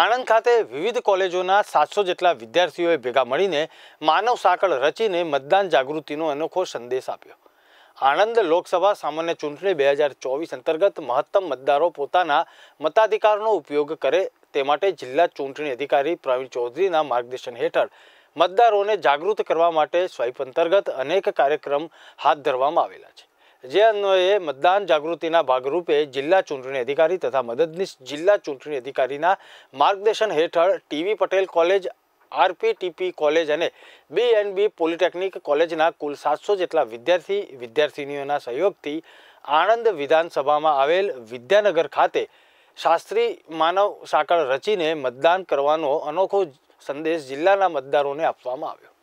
આણંદ ખાતે વિવિધ કોલેજોના સાતસો જેટલા વિદ્યાર્થીઓએ ભેગા મળીને માનવ સાંકળ રચીને મતદાન જાગૃતિનો અનોખો સંદેશ આપ્યો આણંદ લોકસભા સામાન્ય ચૂંટણી બે હજાર ચોવીસ અંતર્ગત મહત્તમ મતદારો પોતાના મતાધિકારનો ઉપયોગ કરે તે માટે જિલ્લા ચૂંટણી અધિકારી પ્રવીણ ચૌધરીના માર્ગદર્શન હેઠળ મતદારોને જાગૃત કરવા માટે સ્વાઇપ અંતર્ગત અનેક કાર્યક્રમ હાથ ધરવામાં આવેલા છે જે અન્વયે મતદાન જાગૃતિના ભાગરૂપે જિલ્લા ચૂંટણી અધિકારી તથા મદદનીશ જિલ્લા ચૂંટણી અધિકારીના માર્ગદર્શન હેઠળ TV Patel college RPTP college અને બીએનબી પોલિટેકનિક કોલેજના કુલ સાતસો જેટલા વિદ્યાર્થી વિદ્યાર્થીનીઓના સહયોગથી આણંદ વિધાનસભામાં આવેલ વિદ્યાનગર ખાતે શાસ્ત્રી માનવ સાંકળ રચીને મતદાન કરવાનો અનોખો સંદેશ જિલ્લાના મતદારોને આપવામાં આવ્યો